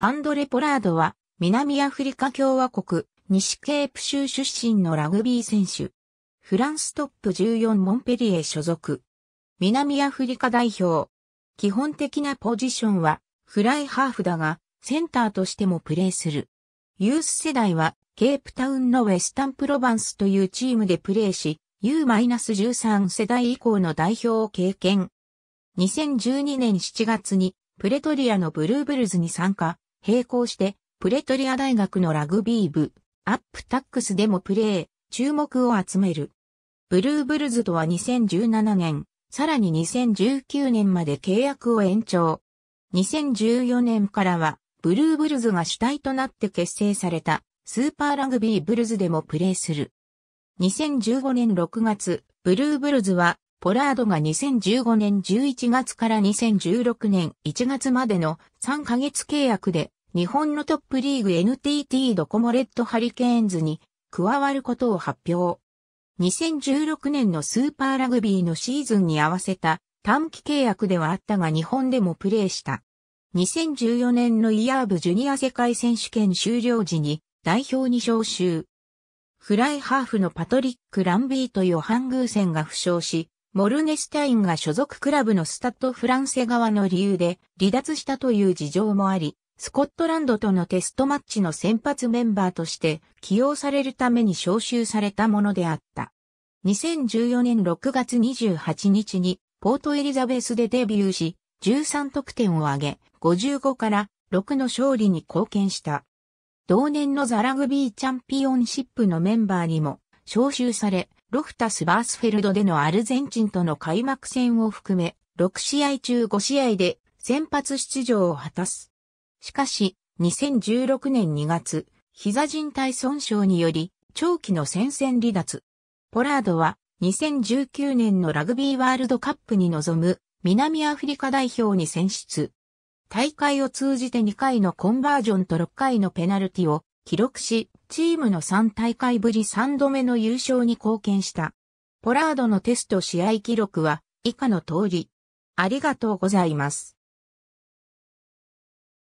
アンドレ・ポラードは、南アフリカ共和国、西ケープ州出身のラグビー選手。フランストップ14モンペリエ所属。南アフリカ代表。基本的なポジションは、フライハーフだが、センターとしてもプレーする。ユース世代は、ケープタウンのウェスタンプロバンスというチームでプレーし、U-13 世代以降の代表を経験。2012年7月に、プレトリアのブルーブルズに参加、並行して、プレトリア大学のラグビー部、アップタックスでもプレー、注目を集める。ブルーブルズとは2017年、さらに2019年まで契約を延長。2014年からは、ブルーブルズが主体となって結成された、スーパーラグビーブルズでもプレーする。2015年6月、ブルーブルズは、ポラードが2015年11月から2016年1月までの3ヶ月契約で日本のトップリーグ NTT ドコモレッドハリケーンズに加わることを発表。2016年のスーパーラグビーのシーズンに合わせた短期契約ではあったが日本でもプレーした。2014年のイヤーブジュニア世界選手権終了時に代表に招集。フライハーフのパトリック・ランビーとヨハン・グーセンが負傷し、モルネスタインが所属クラブのスタッド・フランセ側の理由で離脱したという事情もあり、スコットランドとのテストマッチの先発メンバーとして起用されるために招集されたものであった。2014年6月28日にポートエリザベスでデビューし、13得点を挙げ、55から6の勝利に貢献した。同年のザラグビーチャンピオンシップのメンバーにも招集され、ロフタスバースフェルドでのアルゼンチンとの開幕戦を含め、6試合中5試合で先発出場を果たす。しかし、2016年2月、膝靭帯損傷により、長期の戦線離脱。ポラードは、2019年のラグビーワールドカップに臨む、南アフリカ代表に選出。大会を通じて2回のコンバージョンと6回のペナルティを記録し、チームの3大会ぶり3度目の優勝に貢献した。ポラードのテスト試合記録は以下の通り。ありがとうございます。